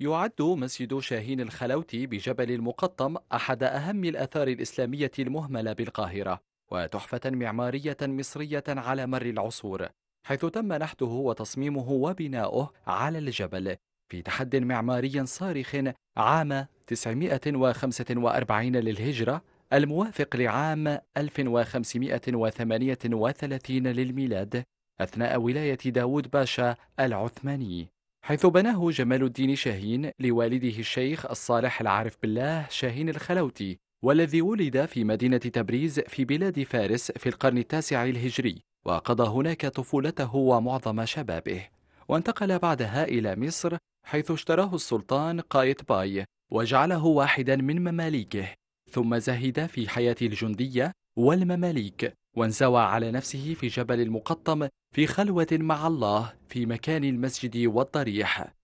يعد مسجد شاهين الخلوتي بجبل المقطم أحد أهم الآثار الإسلامية المهملة بالقاهرة وتحفة معمارية مصرية على مر العصور حيث تم نحته وتصميمه وبناؤه على الجبل في تحد معماري صارخ عام 945 للهجرة الموافق لعام 1538 للميلاد أثناء ولاية داود باشا العثماني حيث بناه جمال الدين شاهين لوالده الشيخ الصالح العارف بالله شاهين الخلوتي والذي ولد في مدينة تبريز في بلاد فارس في القرن التاسع الهجري وقضى هناك طفولته ومعظم شبابه وانتقل بعدها إلى مصر حيث اشتراه السلطان قايت باي وجعله واحدا من مماليكه ثم زهد في حياة الجندية والمماليك وانزوى على نفسه في جبل المقطم في خلوة مع الله في مكان المسجد والضريح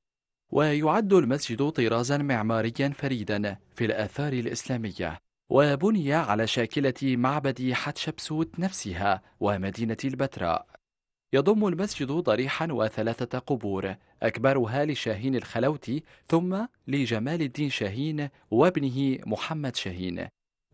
ويعد المسجد طرازا معماريا فريدا في الآثار الإسلامية وبني على شاكلة معبد حتشبسوت نفسها ومدينة البتراء يضم المسجد ضريحا وثلاثة قبور أكبرها لشاهين الخلوتي ثم لجمال الدين شاهين وابنه محمد شاهين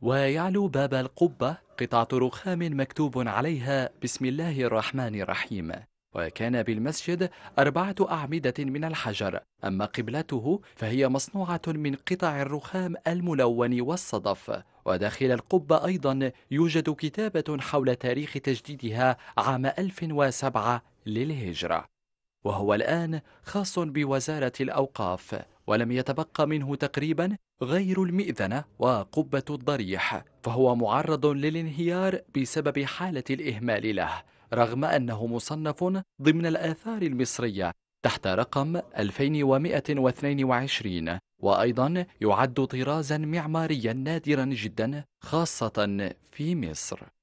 ويعلو باب القبة قطعة رخام مكتوب عليها بسم الله الرحمن الرحيم وكان بالمسجد أربعة أعمدة من الحجر أما قبلته فهي مصنوعة من قطع الرخام الملون والصدف وداخل القبة أيضا يوجد كتابة حول تاريخ تجديدها عام 1007 للهجرة وهو الآن خاص بوزارة الأوقاف ولم يتبقى منه تقريبا غير المئذنة وقبة الضريح فهو معرض للانهيار بسبب حالة الإهمال له رغم أنه مصنف ضمن الآثار المصرية تحت رقم 2122 وأيضا يعد طرازا معماريا نادرا جدا خاصة في مصر